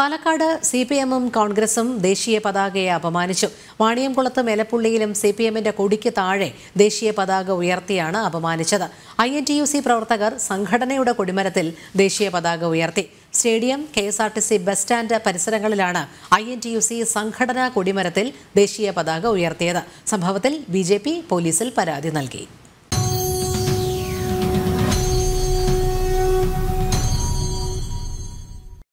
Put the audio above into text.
Palakkad C P എമ്മും കോൺഗ്രസും ദേശീയ പതാകയെ അപമാനിച്ചു വാണിയംകുളത്തും എലപ്പുള്ളിയിലും സി പി എമ്മിന്റെ കൊടിക്ക് താഴെ ദേശീയ പതാക ഉയർത്തിയാണ് അപമാനിച്ചത് I N T U C പ്രവർത്തകർ സംഘടനയുടെ കൊടിമരത്തിൽ ദേശീയ പതാക ഉയർത്തി stadium K S R T C bus stand പരിസരങ്ങളിലാണ് I N T U C സംഘടനാ കൊടിമരത്തിൽ ദേശീയ പതാക ഉയർത്തിയത് സംഭവത്തിൽ ബി ജെ പി പോലീസിൽ പരാതി നൽകി